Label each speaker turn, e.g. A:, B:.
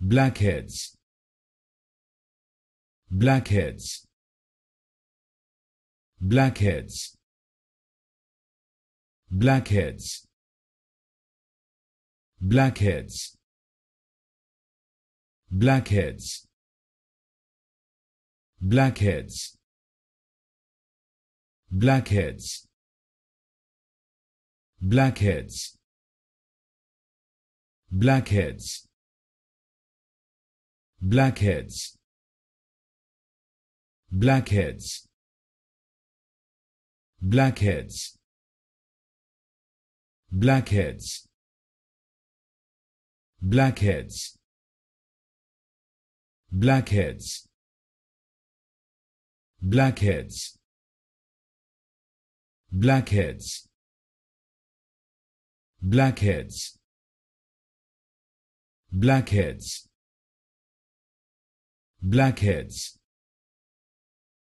A: blackheads blackheads blackheads blackheads blackheads blackheads blackheads blackheads blackheads blackheads blackheads blackheads blackheads blackheads blackheads blackheads blackheads blackheads blackheads blackheads blackheads